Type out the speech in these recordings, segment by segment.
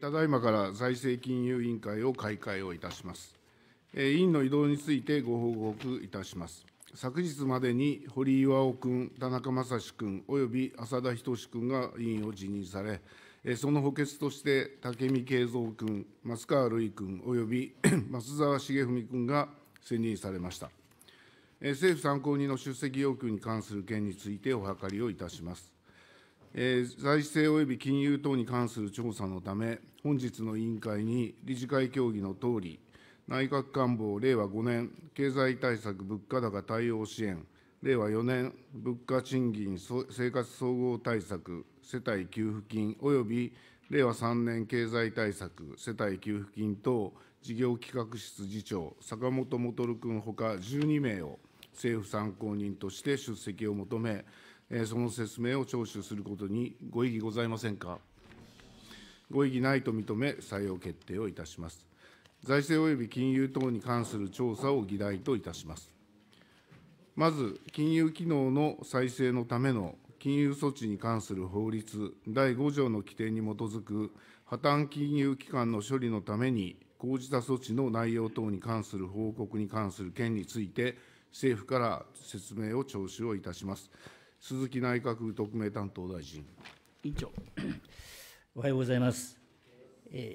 ただいまから財政金融委員会を開会をいたします。委員の移動についてご報告いたします。昨日までに堀岩巌君、田中正史君、および浅田仁君が委員を辞任され、その補欠として武見敬三君、松川るい君、および松 沢重文君が選任されました。政府参考人の出席要求に関する件についてお諮りをいたします。財政および金融等に関する調査のため、本日の委員会に理事会協議のとおり、内閣官房令和5年経済対策物価高対応支援、令和4年物価・賃金・生活総合対策、世帯給付金および令和3年経済対策、世帯給付金等事業企画室次長、坂本元君ほか12名を政府参考人として出席を求め、その説明を聴取することにご異議ございませんか。ご異議ないと認め、採用決定をいたします。財政及び金融等に関する調査を議題といたします。まず、金融機能の再生のための金融措置に関する法律第5条の規定に基づく破綻金融機関の処理のために講じた措置の内容等に関する報告に関する件について政府から説明を聴取をいたします。鈴木内閣特命担当大臣。委員長、おはようございます。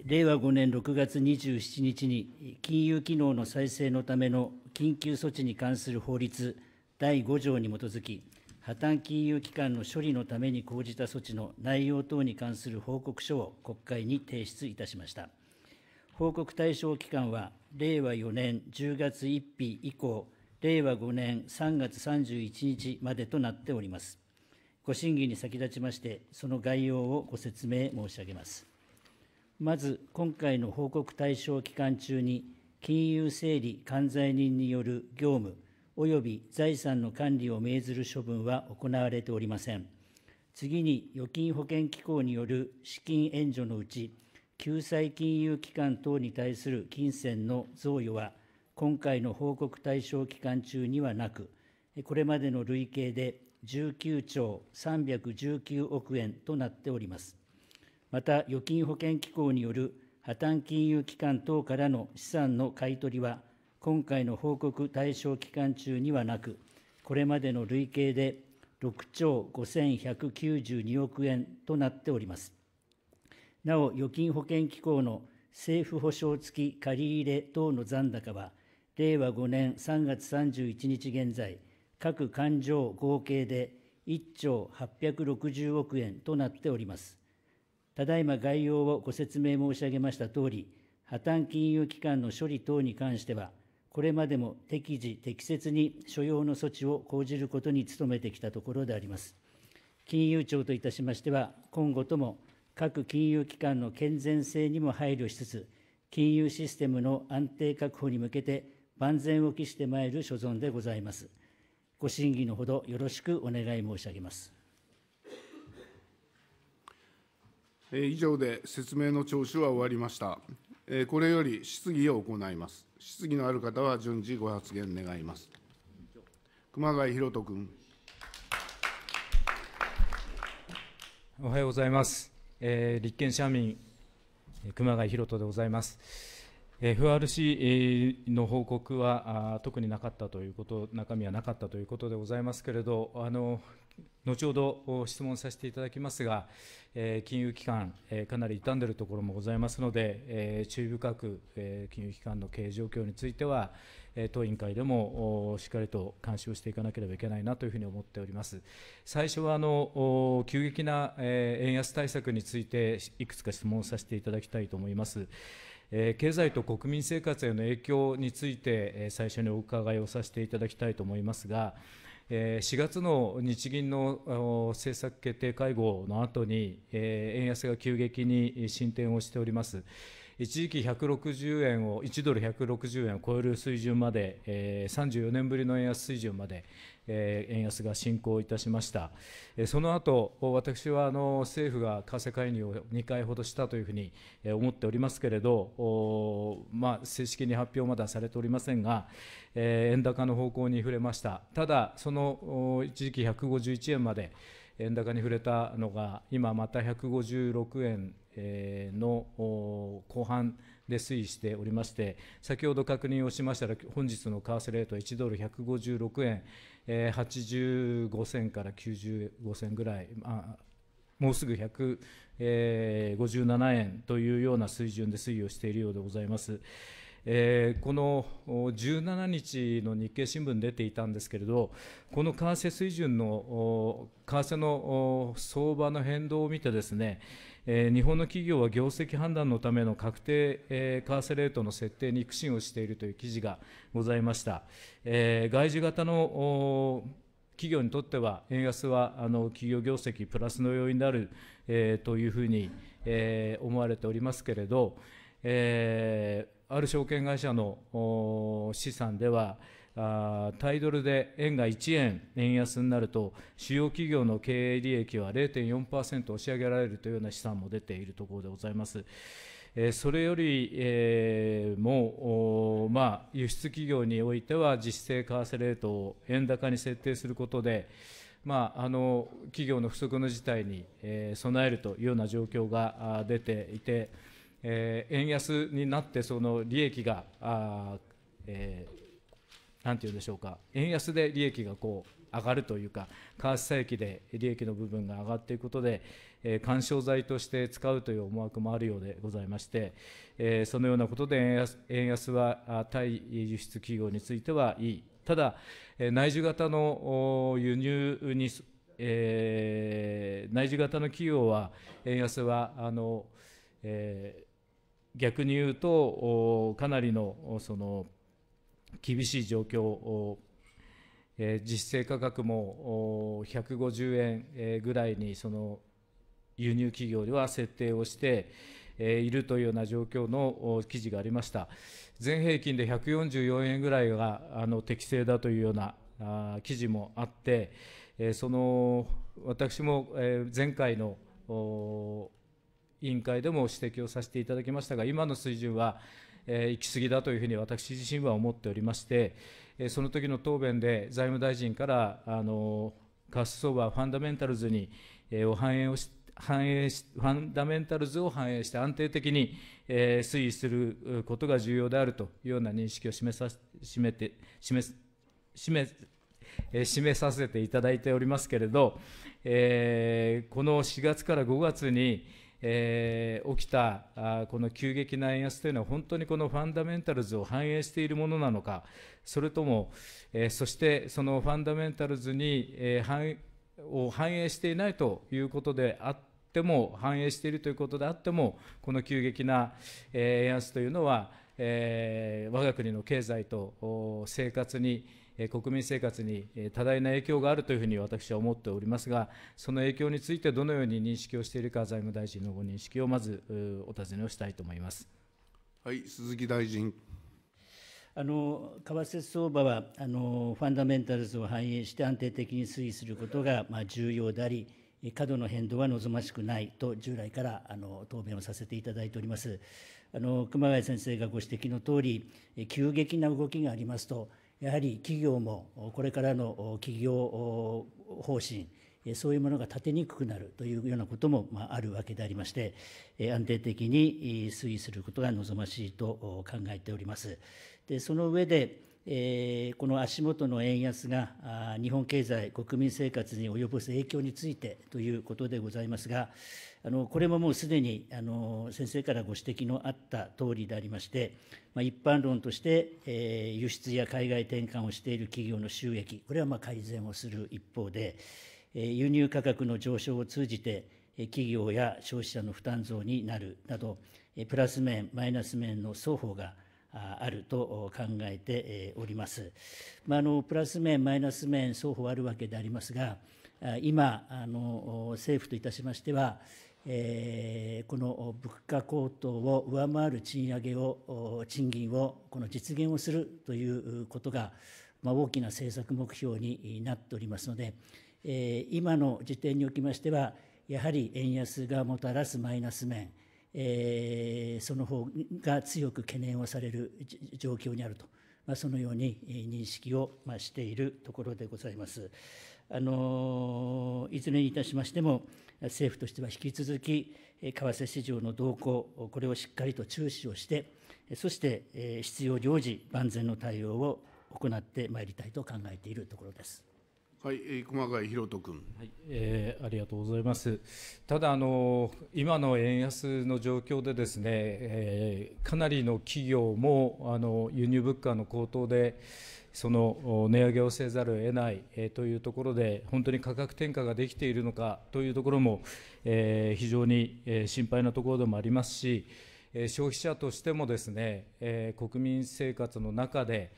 令和5年6月27日に、金融機能の再生のための緊急措置に関する法律第5条に基づき、破綻金融機関の処理のために講じた措置の内容等に関する報告書を国会に提出いたしました。報告対象期間は、令和4年10月1日以降、令和5年3月31日までとなっております。ご審議に先立ちまして、その概要をご説明申し上げます。まず、今回の報告対象期間中に、金融整理管財人による業務及び財産の管理を命ずる処分は行われておりません。次に、預金保険機構による資金援助のうち、救済金融機関等に対する金銭の贈与は、今回の報告対象期間中にはなく、これまでの累計で19兆319億円となっております。また、預金保険機構による破綻金融機関等からの資産の買い取りは、今回の報告対象期間中にはなく、これまでの累計で6兆5192億円となっております。なお、預金保険機構の政府保証付き借入等の残高は、令和5年3月31日現在、各勘定合計で1兆860億円となっております。ただいま概要をご説明申し上げましたとおり、破綻金融機関の処理等に関しては、これまでも適時適切に所要の措置を講じることに努めてきたところであります。金融庁といたしましては、今後とも各金融機関の健全性にも配慮しつつ、金融システムの安定確保に向けて、万全を期してまいる所存でございます。ご審議のほどよろしくお願い申し上げます。以上で説明の聴取は終わりました。これより質疑を行います。質疑のある方は順次ご発言願います。熊谷博人君。おはようございます。えー、立憲社民熊谷博人でございます。FRC の報告は特になかったということ、中身はなかったということでございますけれど、あの後ほど質問させていただきますが、金融機関、かなり傷んでいるところもございますので、注意深く金融機関の経営状況については、当委員会でもしっかりと監視をしていかなければいけないなというふうに思っております。最初はあの急激な円安対策について、いくつか質問させていただきたいと思います。経済と国民生活への影響について、最初にお伺いをさせていただきたいと思いますが、え4月の日銀の政策決定会合の後に、円安が急激に進展をしております。一時期160円を、1ドル160円を超える水準まで、えー、34年ぶりの円安水準まで、円安が進行いたしました、その後私はあの政府が為替介入を2回ほどしたというふうに思っておりますけれど、まあ、正式に発表まだされておりませんが、円高の方向に触れましたただその一時期151円まで円高に触れたのが今また156円の後半で推移しておりまして先ほど確認をしましたら本日の為替レートは1ドル156円えー、85銭から95銭ぐらい、まあ、もうすぐ157円というような水準で推移をしているようでございます。えー、この17日の日経新聞出ていたんですけれど、この為替水準の為替の相場の変動を見てですね、え日本の企業は業績判断のための確定、えー、為替レートの設定に苦心をしているという記事がございました。え外需型の企業にとっては、円安はあの企業業績プラスの要因である、えというふうに、え思われておりますけれど、えある証券会社の資産では、あタイドルで円が1円円安になると主要企業の経営利益は0.4%押し上げられるというような試算も出ているところでございます。それより、えー、も、まあ、輸出企業においては実質性為替レートを円高に設定することで、まあ、あの企業の不足の事態に、え備えるというような状況が出ていて、え円安になってその利益が、あ何て言うんでしょうか円安で利益がこう上がるというか為替差益で利益の部分が上がっていくことで、えー、緩衝材として使うという思惑もあるようでございまして、えー、そのようなことで円安円安は対輸出企業についてはいいただ、えー、内需型の輸入に、えー、内需型の企業は円安はあの、えー、逆に言うとかなりのその厳しい状況をえー、実勢価格も150円、ぐらいにその輸入企業では設定をして、えー、いるというような状況の記事がありました。全平均で144円ぐらいがあの適正だというようなあ記事もあって、えー、その私も、えー、前回の委員会でも指摘をさせていただきましたが、今の水準は行き過ぎだというふうに私自身は思っておりまして、その時の答弁で財務大臣からあのカファンダメンタルズに、を反映をし反映しファンダメンタルズを反映して安定的に、え推移することが重要であるというような認識を示さ示めて示示え示させていただいておりますけれど、えこの4月から5月に、えー、起きたあこの急激な円安というのは本当にこのファンダメンタルズを反映しているものなのかそれとも、えー、そしてそのファンダメンタルズに、えー、反を反映していないということであっても反映しているということであってもこの急激な、えー、円安というのは、えー、我が国の経済と生活に国民生活に多大な影響があるというふうに私は思っておりますが、その影響についてどのように認識をしているか、財務大臣のご認識をまずお尋ねをしたいと思います。はい、鈴木大臣。あの為替相場はあのファンダメンタルズを反映して安定的に推移することが、まあ、重要であり、過度の変動は望ましくないと従来からあの答弁をさせていただいております。あの熊谷先生がご指摘のとおり、急激な動きがありますと、やはり企業もこれからの企業方針、そういうものが立てにくくなるというようなこともあるわけでありまして、安定的に推移することが望ましいと考えております。でその上で、えー、この足元の円安が日本経済、国民生活に及ぼす影響についてということでございますが、あのこれももうすでにあの先生からご指摘のあったとおりでありまして、まあ、一般論として、えー、輸出や海外転換をしている企業の収益、これはまあ改善をする一方で、えー、輸入価格の上昇を通じて、企業や消費者の負担増になるなど、プラス面、マイナス面の双方があると考えております。まあ、あのプラス面、マイナス面、双方あるわけでありますが、今、あの政府といたしましては、えー、この物価高騰を上回る賃上げを、賃金をこの実現をするということが、まあ、大きな政策目標になっておりますので、えー、今の時点におきましては、やはり円安がもたらすマイナス面、えー、その方が強く懸念をされる状況にあると、まあ、そのように認識を、まあ、しているところでございます。あのいずれにいたしましても、政府としては引き続き、為替市場の動向、これをしっかりと注視をして、そして必要領事、万全の対応を行ってまいりたいと考えているところです。はい、えー、熊谷博人君、はいえー、ありがとうございます、ただあの、今の円安の状況で、ですね、えー、かなりの企業もあの輸入物価の高騰で、その値上げをせざるを得ない、えー、というところで、本当に価格転嫁ができているのかというところも、えー、非常に、えー、心配なところでもありますし、えー、消費者としてもですね、えー、国民生活の中で、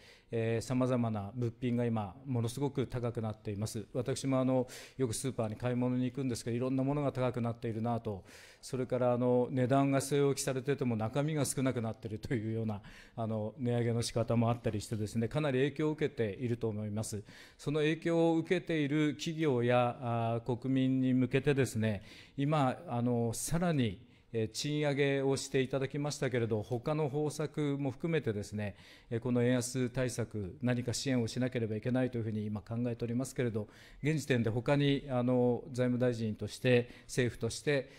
さまざまな物品が今、ものすごく高くなっています。私もあのよくスーパーに買い物に行くんですけど、いろんなものが高くなっているなと、それからあの値段が据え置きされてても中身が少なくなっているというようなあの値上げの仕方もあったりしてですね、かなり影響を受けていると思います。その影響を受けている企業やあ国民に向けてですね、今あのさらに賃上げをしていただきましたけれど、他の方策も含めてですね、この円安対策、何か支援をしなければいけないというふうに今考えておりますけれど、現時点で他にあ財務大臣として、政府として、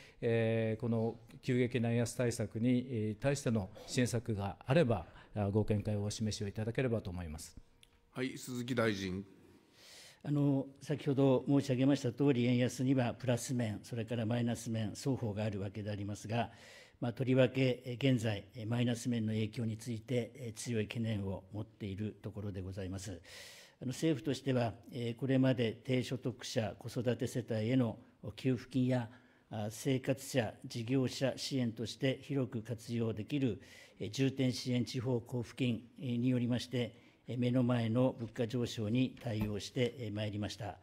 この急激な円安対策に対しての支援策があれば、ご見解をお示しをいただければと思います。はい、鈴木大臣。あの先ほど申し上げましたとおり、円安にはプラス面、それからマイナス面、双方があるわけでありますが、まあ、とりわけ現在、マイナス面の影響について強い懸念を持っているところでございます。あの政府としては、これまで低所得者、子育て世帯への給付金や生活者、事業者支援として広く活用できる重点支援地方交付金によりまして、目の前の物価上昇に対応してまいりました。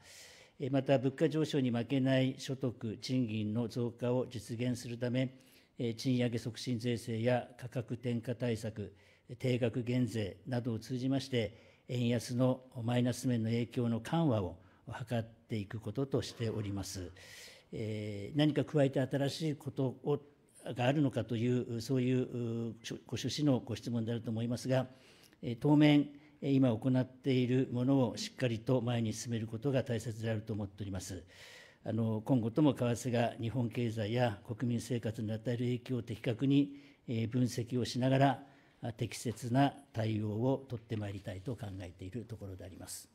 また、物価上昇に負けない所得、賃金の増加を実現するため、賃上げ促進税制や価格転嫁対策、定額減税などを通じまして、円安のマイナス面の影響の緩和を図っていくこととしております。え何か加えて新しいことをがあるのかという、そういうご趣旨のご質問であると思いますが、当面、今行っているものをしっかりと前に進めることが大切であると思っております。あの今後とも為替が日本経済や国民生活に与える影響を的確に分析をしながら、適切な対応を取ってまいりたいと考えているところであります。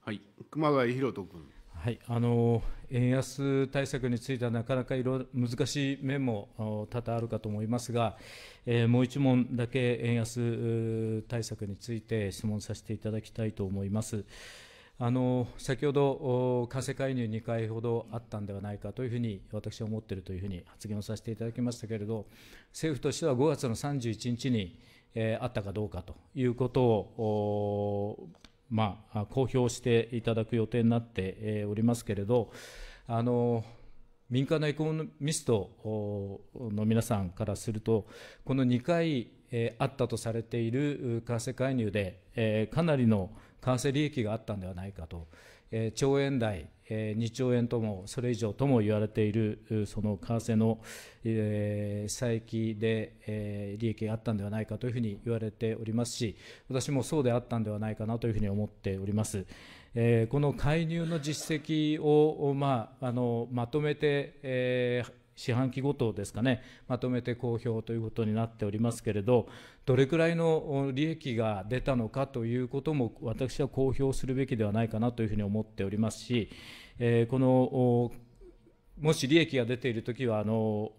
はい、熊谷博人君。はい、あの円安対策についてはなかなかいろ難しい面も多々あるかと思いますが、えー、もう1問だけ円安対策について質問させていただきたいと思います。あの先ほど、為替介入2回ほどあったんではないかというふうに私は思っているというふうに発言をさせていただきましたけれど、政府としては5月の31日に、えー、あったかどうかということをまあ、公表していただく予定になっておりますけれど、あの民間のエコノミストの皆さんからすると、この2回あったとされている為替介入で、かなりの為替利益があったんではないかと。え兆円台、え2兆円ともそれ以上とも言われているその為替の、え差益で、え利益があったんではないかというふうに言われておりますし私もそうであったんではないかなというふうに思っております。えこの介入の実績を、まあ、あのまとめて、えー四半期ごとですかね、まとめて公表ということになっておりますけれど、どれくらいの利益が出たのかということも、私は公表するべきではないかなというふうに思っておりますし、えー、このもし利益が出ているときはあの、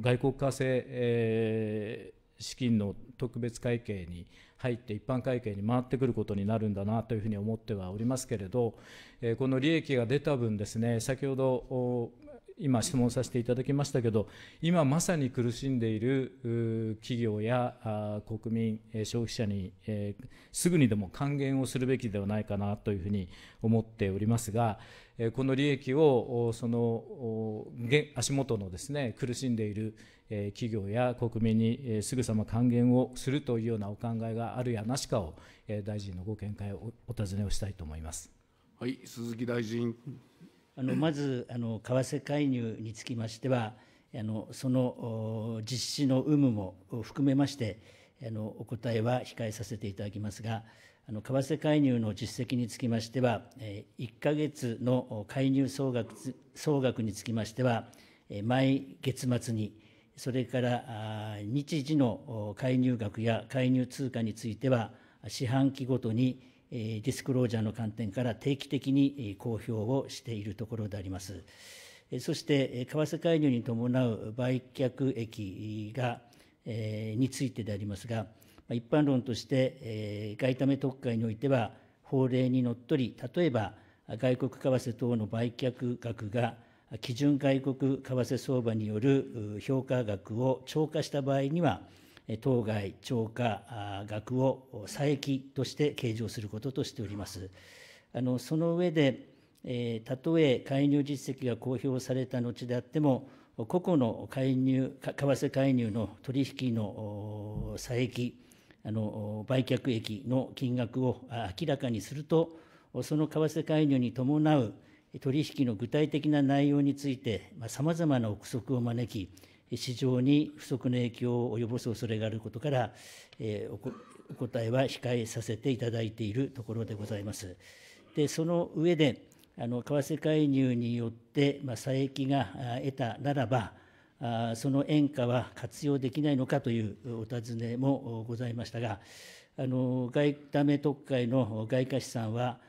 外国為替、えー、資金の特別会計に入って、一般会計に回ってくることになるんだなというふうに思ってはおりますけれど、えー、この利益が出た分ですね、先ほど、今質問させていただきましたけど今まさに苦しんでいる企業や国民消費者にすぐにでも還元をするべきではないかなというふうに思っておりますがこの利益をその足元のですね苦しんでいる企業や国民にすぐさま還元をするというようなお考えがあるやなしかを大臣のご見解をお尋ねをしたいと思います。はい、鈴木大臣。あのまずあの為替介入につきましては、あのその実施の有無も含めまして、あのお答えは控えさせていただきますが、あの為替介入の実績につきましては、1か月の介入総額総額につきましては、毎月末に、それから日時の介入額や介入通貨については、四半期ごとにディスクロージャーの観点から定期的に公表をしているところであります。そして、為替介入に伴う売却益が、についてでありますが、一般論として、外為特会においては、法令にのっとり、例えば外国為替等の売却額が基準外国為替相場による評価額を超過した場合には、当該超過額を差益として計上することとしております。あのその上で、えたとえ介入実績が公表された後であっても、個々の介入為替介入の取引の差益、あの売却益の金額を明らかにすると、その為替介入に伴う取引の具体的な内容について、さまざまな憶測を招き、市場に不足の影響を及ぼす恐れがあることから、えー、お答えは控えさせていただいているところでございます。でその上であの為替介入によって、まあ、差益が得たならばあその円価は活用できないのかというお尋ねもございましたがあの外為特会の外貨資産は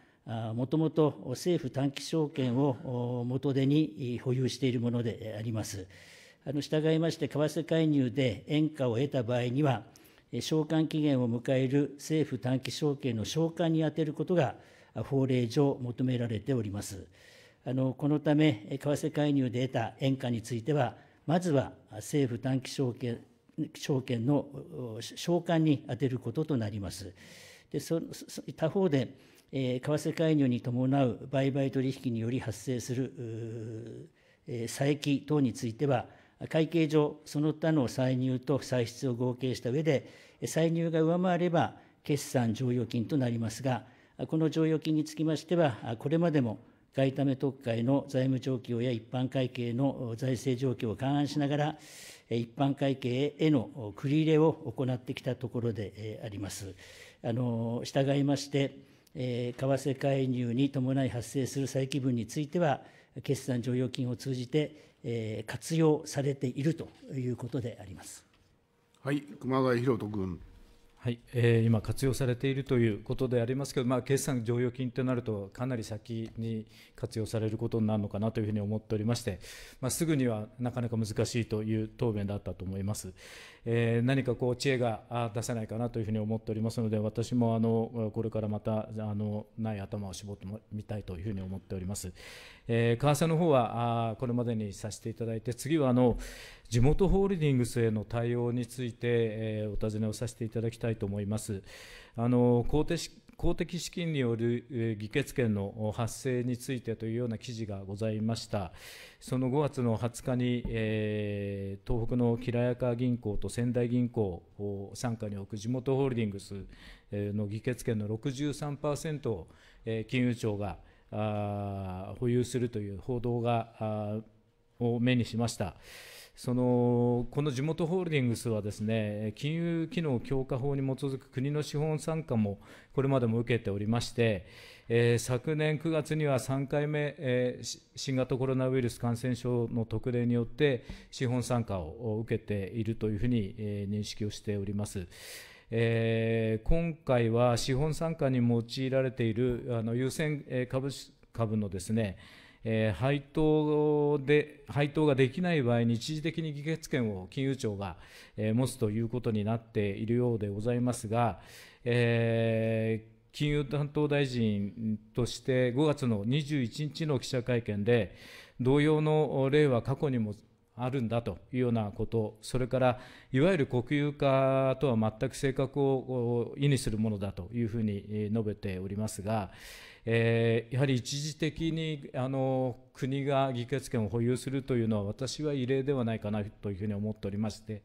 もともと政府短期証券を元手に保有しているものであります。あの従いまして、為替介入で円価を得た場合には、償還期限を迎える政府短期証券の償還に充てることが法令上求められております。あのこのため、為替介入で得た円価については、まずは政府短期証券証券の償還に充てることとなります。でそ他方で、えー、為替介入に伴う売買取引により発生する、えー、差益等については、会計上、その他の歳入と歳出を合計した上で、歳入が上回れば決算剰余金となりますが、この剰余金につきましては、これまでも外為特会の財務状況や一般会計の財政状況を勘案しながら、一般会計への繰り入れを行ってきたところであります。あの従いまして、為替介入に伴い発生する再基分については、決算剰余金を通じて、え活用されているということであります。はい、熊谷博人君。はい、えー、今活用されているということでありますけど、まあ、決算剰余金となると、かなり先に活用されることになるのかなというふうに思っておりまして、まあ、すぐにはなかなか難しいという答弁だったと思います。えー、何かこう知恵が出せないかなというふうに思っておりますので私もあのこれからまたあのない頭を絞ってみたいというふうに思っております、えー、為替の方はあこれまでにさせていただいて次はあの地元ホールディングスへの対応について、えー、お尋ねをさせていただきたいと思いますあの公公的資金による議決権の発生についてというような記事がございました、その5月の20日に、えー、東北のきらやか銀行と仙台銀行を傘下に置く地元ホールディングスの議決権の63%を、え金融庁が保有するという報道がを目にしました。そのこの地元ホールディングスはですね金融機能強化法に基づく国の資本参加もこれまでも受けておりまして、えー、昨年9月には3回目、えー、新型コロナウイルス感染症の特例によって資本参加を受けているというふうに、えー、認識をしております。えー、今回は資本参加に用いられているあの優先株株のですねえー、配当で配当ができない場合に一時的に議決権を金融庁が、えー、持つということになっているようでございますが、えー、金融担当大臣として5月の21日の記者会見で同様の例は過去にもあるんだというようなこと、それからいわゆる国有化とは全く性格を意味するものだというふうに述べておりますが、えー、やはり一時的にあの国が議決権を保有するというのは私は異例ではないかなというふうに思っておりまして、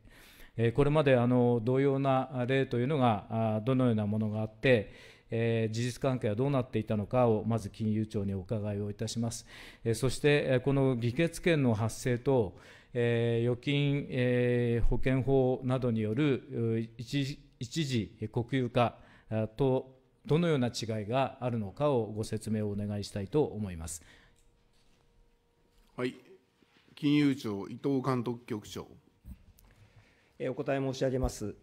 えー、これまであの同様な例というのがどのようなものがあって、えー、事実関係はどうなっていたのかをまず金融庁にお伺いをいたします。えー、そして、この議決権の発生と、え預金、え保険法などによる一時国有化とどのような違いがあるのかをご説明をお願いしたいと思います。はい、金融庁伊藤監督局長。お答え申し上げます。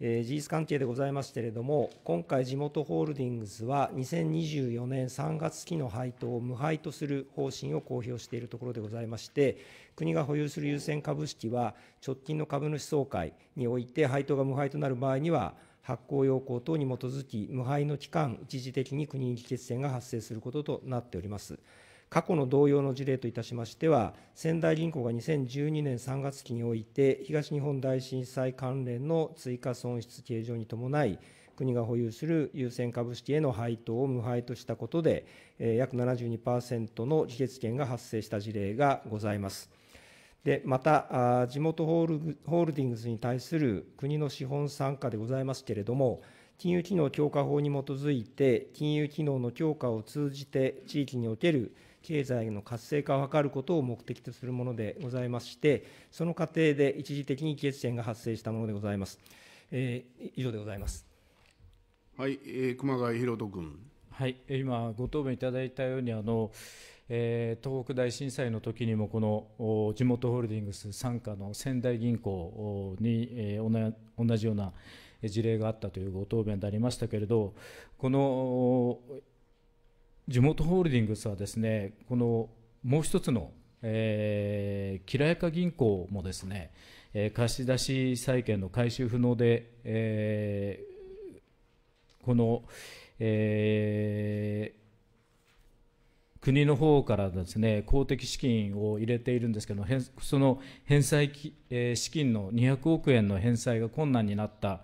事実関係でございますけれども、今回、地元ホールディングスは、2024年3月期の配当を無配とする方針を公表しているところでございまして、国が保有する優先株式は、直近の株主総会において、配当が無配となる場合には、発行要項等に基づき、無敗の期間、一時的に国に議決権が発生することとなっております。過去の同様の事例といたしましては、仙台銀行が2012年3月期において、東日本大震災関連の追加損失計上に伴い、国が保有する優先株式への配当を無配としたことで、約72%の議決権が発生した事例がございます。でまた、地元ホールホールディングスに対する国の資本参加でございますけれども、金融機能強化法に基づいて、金融機能の強化を通じて、地域における経済の活性化を図ることを目的とするものでございまして、その過程で一時的に決戦が発生したものでございます。えー、以上でございます。はい、え熊谷博人君。はい、今ご答弁いただいたようにあの。えー、東北大震災の時にもこの地元ホールディングス傘下の仙台銀行に、えー、同じような事例があったというご答弁でありましたけれどこの地元ホールディングスはですねこのもう一つの、えー、きらやか銀行もですね、えー、貸出債権の回収不能で、えー、この、えー、国の方からですね公的資金を入れているんですけどその返済資金の200億円の返済が困難になった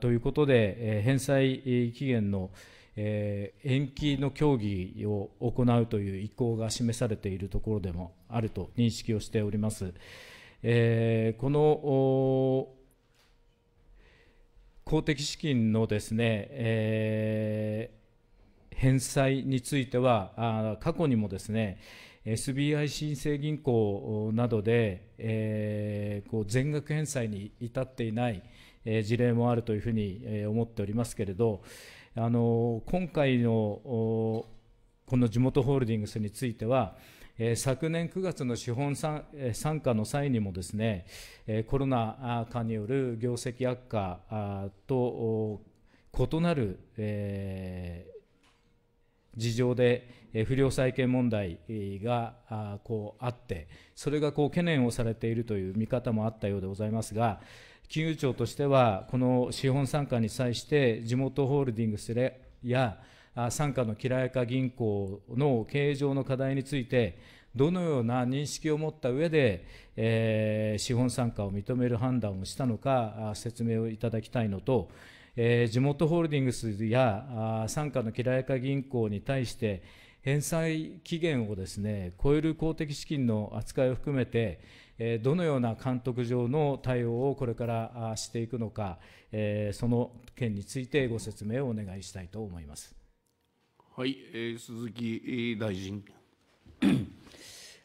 ということで返済期限の延期の協議を行うという意向が示されているところでもあると認識をしております。えこの公的資金のですね、えー返済については、過去にもですね、SBI 新生銀行などで、えー、こう全額返済に至っていない、事例もあるというふうに、思っておりますけれど、あの今回のこの地元ホールディングスについては、昨年9月の資本参加の際にもですね、コロナ禍による業績悪化と異なる、事情で不良債権問題があってそれがこう懸念をされているという見方もあったようでございますが金融庁としてはこの資本参加に際して地元ホールディングスや傘下のきらやか銀行の経営上の課題についてどのような認識を持った上で、え資本参加を認める判断をしたのか説明をいただきたいのとえー、地元ホールディングスや傘下のきらやか銀行に対して返済期限をですね超える公的資金の扱いを含めて、えー、どのような監督上の対応をこれからしていくのか、えー、その件についてご説明をお願いしたいと思います。はい、えー、鈴木大臣。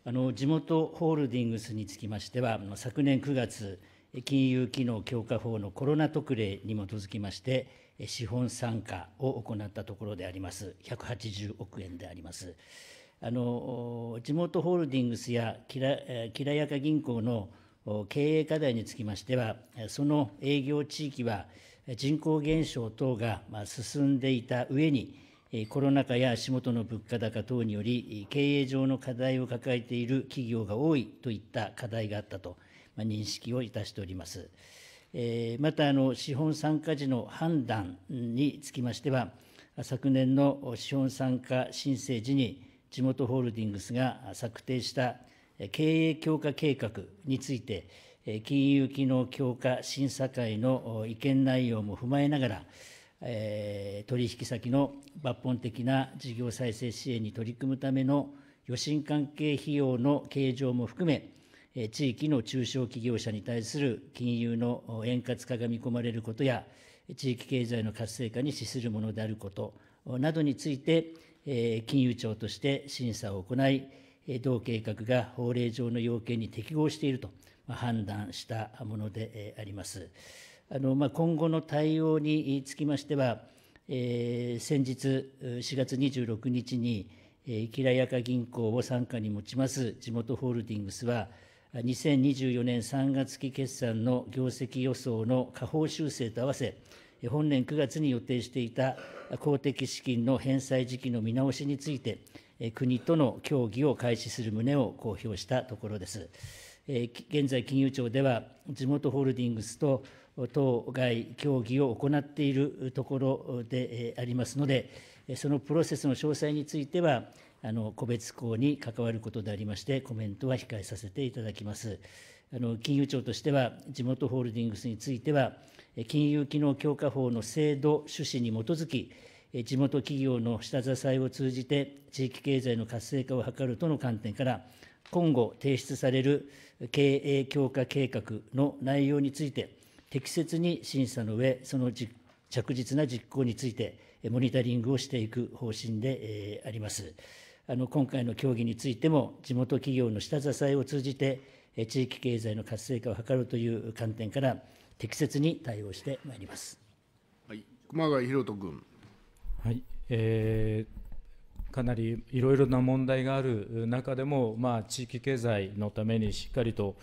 あの地元ホールディングスにつきましては、昨年9月、金融機能強化法のコロナ特例に基づきまして、資本参加を行ったところであります、180億円であります。あの地元ホールディングスやきらきらやか銀行の経営課題につきましては、その営業地域は人口減少等が進んでいた上に、コロナ禍や足元の物価高等により、経営上の課題を抱えている企業が多いといった課題があったと。認識をいたしております。また、資本参加時の判断につきましては、昨年の資本参加申請時に、地元ホールディングスが策定した経営強化計画について、金融機能強化審査会の意見内容も踏まえながら、え取引先の抜本的な事業再生支援に取り組むための予診関係費用の計上も含め、地域の中小企業者に対する金融の円滑化が見込まれることや、地域経済の活性化に資するものであることなどについて、金融庁として審査を行い、同計画が法令上の要件に適合していると判断したものであります。あのまあ、今後の対応につきましては、えー、先日4月26日に、えー、きらやか銀行を傘下に持ちます地元ホールディングスは、2024年3月期決算の業績予想の下方修正と合わせ、本年9月に予定していた公的資金の返済時期の見直しについて、国との協議を開始する旨を公表したところです。現在、金融庁では、地元ホールディングスと当該協議を行っているところでありますので、そのプロセスの詳細については、あの個別項に関わることでありまして、コメントは控えさせていただきます。あの金融庁としては、地元ホールディングスについては、金融機能強化法の制度趣旨に基づき、地元企業の下支えを通じて、地域経済の活性化を図るとの観点から、今後提出される経営強化計画の内容について、適切に審査の上、その着実な実行について、モニタリングをしていく方針であります。あの今回の協議についても、地元企業の下支えを通じて、地域経済の活性化を図るという観点から、適切に対応してまいります。はい、熊谷裕人君。はい、えー、かなりいろいろな問題がある中でも、まあ、地域経済のためにしっかりと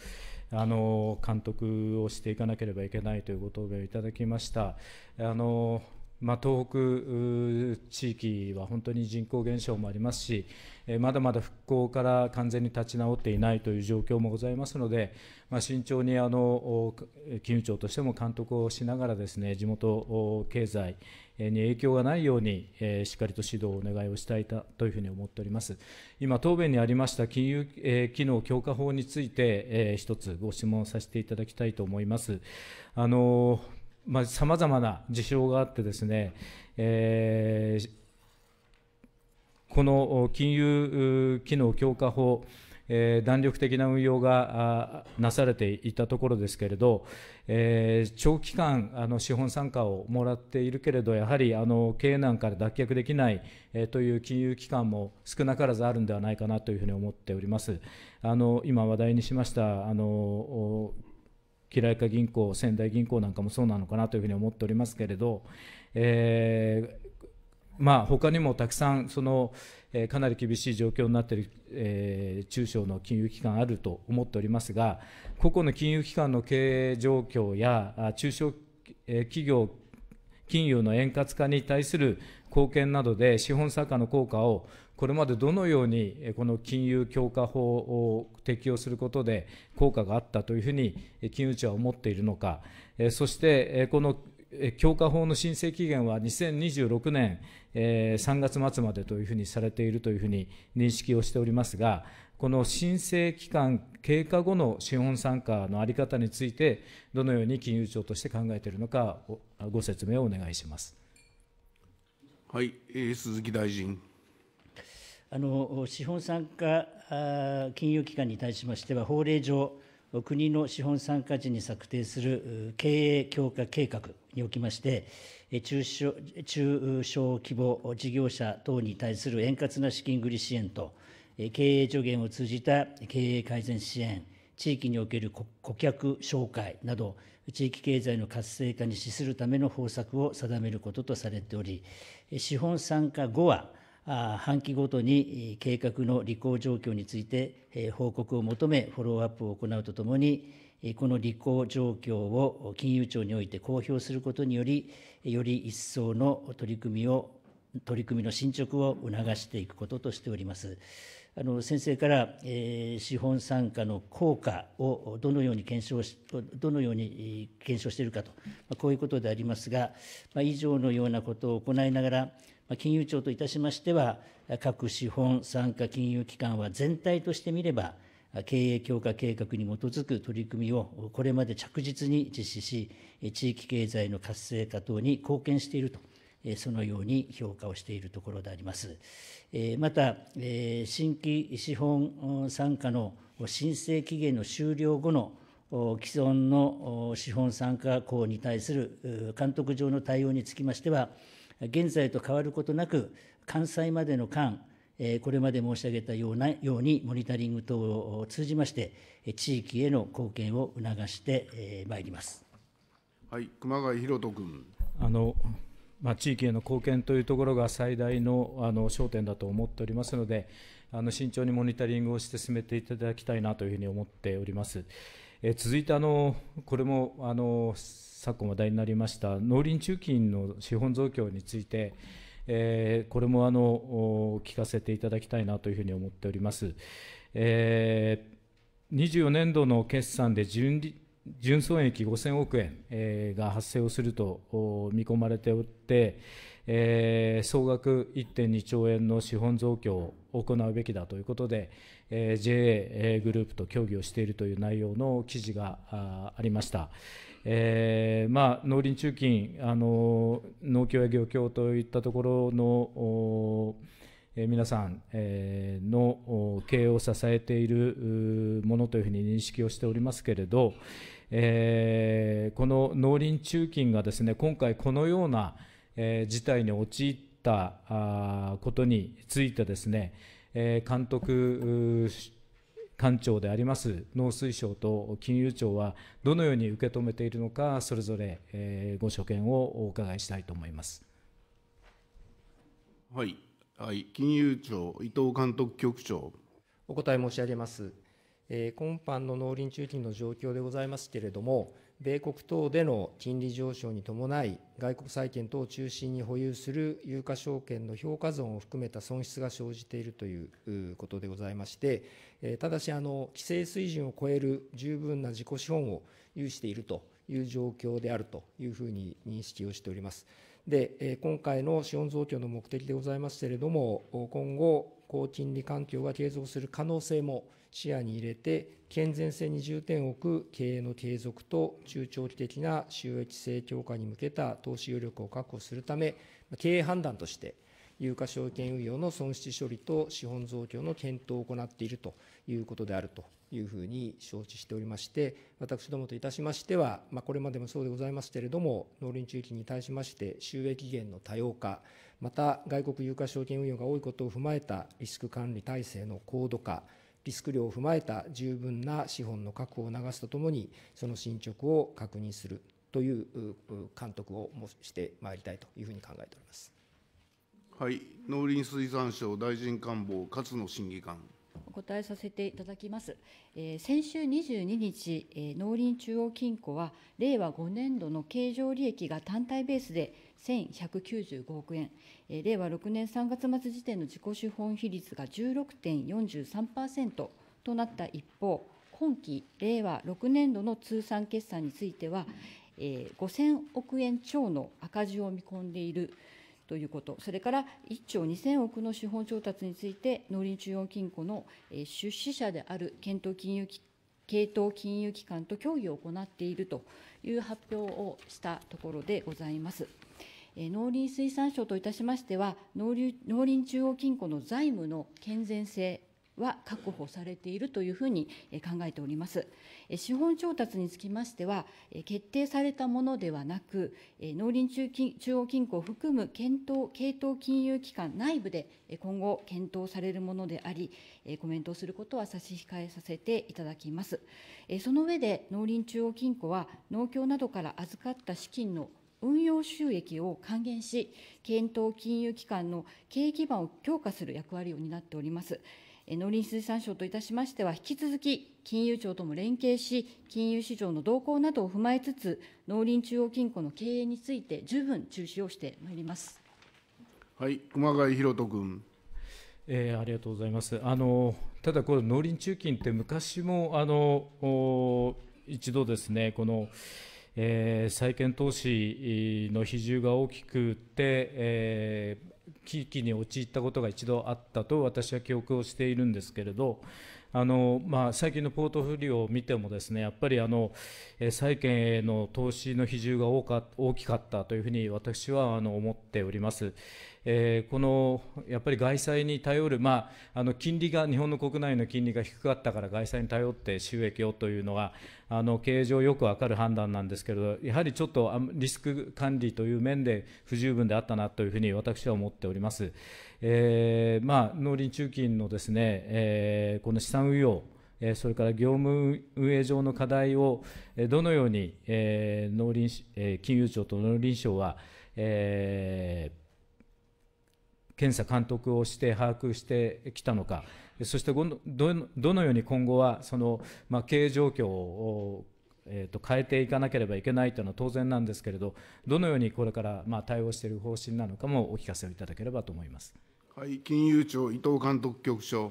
あの監督をしていかなければいけないというご答弁をいただきました。あのまあ、東北地域は本当に人口減少もありますし、えまだまだ復興から完全に立ち直っていないという状況もございますので、まあ、慎重にあの金融庁としても監督をしながらですね地元経済に影響がないように、えしっかりと指導をお願いをしたいというふうに思っております今答弁にありました金融、え機能強化法について、え一つご質問させていただきたいと思いますあのまあ、様々な事象があってですね、えー、この金融機能強化法、えー、弾力的な運用がなされていたところですけれど、えー、長期間あの資本参加をもらっているけれどやはりあの経営難から脱却できない、えー、という金融機関も少なからずあるんではないかなというふうに思っております。あの今話題にしましたあのきいか銀行仙台銀行なんかもそうなのかなというふうに思っておりますけれど、えーまあ、他にもたくさんその、えー、かなり厳しい状況になっている、えー、中小の金融機関あると思っておりますが個々の金融機関の経営状況や中小、え企業金融の円滑化に対する貢献などで資本参加の効果をこれまでどのようにこの金融強化法を適用することで効果があったというふうに金融庁は思っているのか、そしてこの強化法の申請期限は2026年3月末までというふうにされているというふうに認識をしておりますが、この申請期間経過後の資本参加の在り方について、どのように金融庁として考えているのか、ご説明をお願いします。はい、鈴木大臣。資本参加金融機関に対しましては、法令上、国の資本参加時に策定する経営強化計画におきまして、中小規模事業者等に対する円滑な資金繰り支援と、経営助言を通じた経営改善支援、地域における顧客紹介など、地域経済の活性化に資するための方策を定めることとされており、資本参加後は、半期ごとに計画の履行状況について報告を求め、フォローアップを行うとともに、この履行状況を金融庁において公表することにより、より一層の取り組みを取り組みの進捗を促していくこととしております。あの先生から、えー、資本参加の効果をどのように検証し、どのように検証しているかと、まあ、こういうことでありますが、まあ、以上のようなことを行いながら、金融庁といたしましては、各資本、参加金融機関は全体として見れば、経営強化計画に基づく取り組みをこれまで着実に実施し、地域経済の活性化等に貢献していると、そのように評価をしているところであります。また、新規資本参加の申請期限の終了後の既存の資本参加校に対する監督上の対応につきましては、現在と変わることなく、関西までの間、これまで申し上げたようなように、モニタリング等を通じまして、地域への貢献を促してまいります。はい、熊谷博人君。あのまあ、地域への貢献というところが最大のあの焦点だと思っておりますので、あの慎重にモニタリングをして進めていただきたいなというふうに思っております。え続いてあの、これもあの昨今話題になりました農林中金の資本増強について、えー、これもあの聞かせていただきたいなというふうに思っております。えー、24年度の決算で純利純損益5000億円、が発生をすると見込まれておって、総額1.2兆円の資本増強を行うべきだということで、JA グループと協議をしているという内容の記事がありました。えー、まあ、農林中金あの農協や漁協といったところの、えー、皆さん、えー、の経営を支えているものというふうに認識をしておりますけれど、えこの農林中金がですね今回このような、え事態に陥ったことについてですね、え監督官庁であります農水省と金融庁はどのように受け止めているのかそれぞれ、えご所見をお伺いしたいと思います。はい、はい、金融庁伊藤監督局長お答え申し上げます。今般の農林中金の状況でございますけれども、米国等での金利上昇に伴い、外国債券等を中心に保有する有価証券の評価損を含めた損失が生じているということでございまして、ただし、規制水準を超える十分な自己資本を有しているという状況であるというふうに認識をしております。で、今回の資本増強の目的でございますけれども、今後、高金利環境が継続する可能性も視野に入れて、健全性に重点を置く経営の継続と、中長期的な収益性強化に向けた投資余力を確保するため、経営判断として、有価証券運用の損失処理と資本増強の検討を行っているということであるというふうに承知しておりまして、私どもといたしましては、まあ、これまでもそうでございますけれども、農林中期に対しまして、収益源の多様化、また外国有価証券運用が多いことを踏まえたリスク管理体制の高度化、リスク量を踏まえた十分な資本の確保を促すとともに、その進捗を確認するという監督をしてまいりたいというふうに考えております。はい、農林水産省大臣官房勝野審議官。お答えさせていただきます。え先週22日、え農林中央金庫は、令和5年度の経常利益が単体ベースで1195億円、え令和6年3月末時点の自己資本比率が16.43%となった一方、今期令和6年度の通算決算については、え5000億円超の赤字を見込んでいる。ということ、それから1兆2000億の資本調達について、農林中央金庫の出資者である検討金融系統金融機関と協議を行っているという発表をしたところでございます。農林水産省といたしましては農林中央金庫の財務の健全性は確保されているというふうに考えております。資本調達につきましては、決定されたものではなく、農林中中央銀行を含む検討系統金融機関内部で今後、検討されるものであり、コメントをすることは差し控えさせていただきます。その上で、農林中央金庫は、農協などから預かった資金の運用収益を還元し、検討金融機関の経営基盤を強化する役割を担っております。農林水産省といたしましては、引き続き金融庁とも連携し、金融市場の動向などを踏まえつつ、農林中央金庫の経営について、十分注視をしてまいります。はい、熊谷博人君。えー、ありがとうございます。あのただこの農林中金って昔もあの一度ですねこの。えー、債券投資の比重が大きくて、えー、危機に陥ったことが一度あったと私は記憶をしているんですけれど、あのまあ、最近のポートフリオを見てもですねやっぱりあの債券への投資の比重が大か大きかったというふうに私はあの思っております。えー、このやっぱり外債に頼る、まあ、あの金利が日本の国内の金利が低かったから外債に頼って収益をというのはあの経営上よく分かる判断なんですけれどやはりちょっとリスク管理という面で不十分であったなというふうに私は思っております。えーまあ、農林中金のですね、えー、この資産運用それから業務運営上の課題をどのように農林金融庁と農林省は、えー検査監督をして把握してきたのか、そしてどのように今後はその、まあ、経営状況をえー、と変えていかなければいけないというのは当然なんですけれど、どのようにこれからまあ対応している方針なのかもお聞かせをいただければと思います、はい、金融庁伊藤監督局長。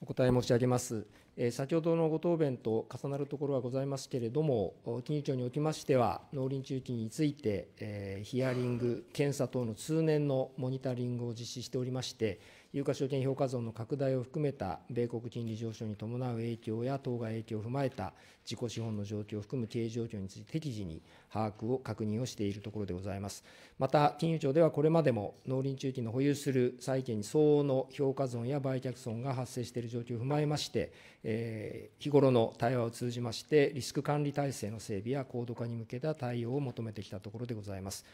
お答え申し上げます。先ほどのご答弁と重なるところはございますけれども、金融庁におきましては、農林中期について、ヒアリング、検査等の通年のモニタリングを実施しておりまして、有価証券評価損の拡大を含めた米国金利上昇に伴う影響や当該影響を踏まえた自己資本の状況を含む経営状況について適時に把握を確認をしているところでございます。また、金融庁ではこれまでも農林中期の保有する債券に相応の評価損や売却損が発生している状況を踏まえまして、えー、日頃の対話を通じまして、リスク管理体制の整備や高度化に向けた対応を求めてきたところでございます。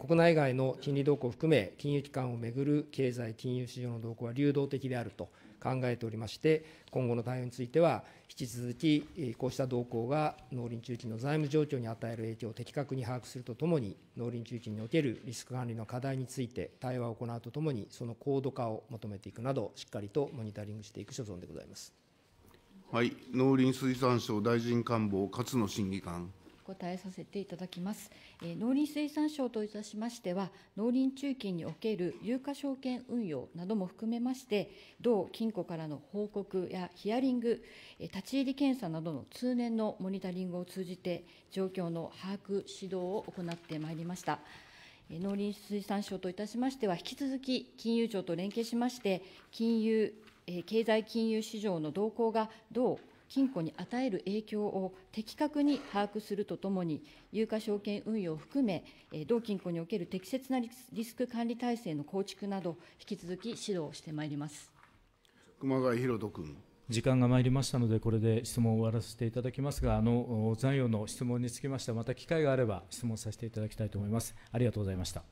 国内外の金利動向を含め、金融機関をめぐる経済、金融市場の動向は流動的であると考えておりまして、今後の対応については、引き続きこうした動向が農林中期の財務状況に与える影響を的確に把握するとともに、農林中期におけるリスク管理の課題について対話を行うとともに、その高度化を求めていくなど、しっかりとモニタリングしていく所存でございます。はい、農林水産省大臣官房勝野審議官。答えさせていただきます。え農林水産省といたしましては、農林中金における有価証券運用なども含めまして、同金庫からの報告やヒアリング、え立ち入り検査などの通年のモニタリングを通じて、状況の把握、指導を行ってまいりました。農林水産省といたしましては、引き続き金融庁と連携しまして、金融、経済金融市場の動向がどう金庫に与える影響を的確に把握するとともに、有価証券運用を含め、同金庫における適切なリスク管理体制の構築など、引き続き指導してまいります熊谷宏斗君。時間が参りましたので、これで質問を終わらせていただきますが、あの残余の質問につきましては、また機会があれば質問させていただきたいと思います。ありがとうございました。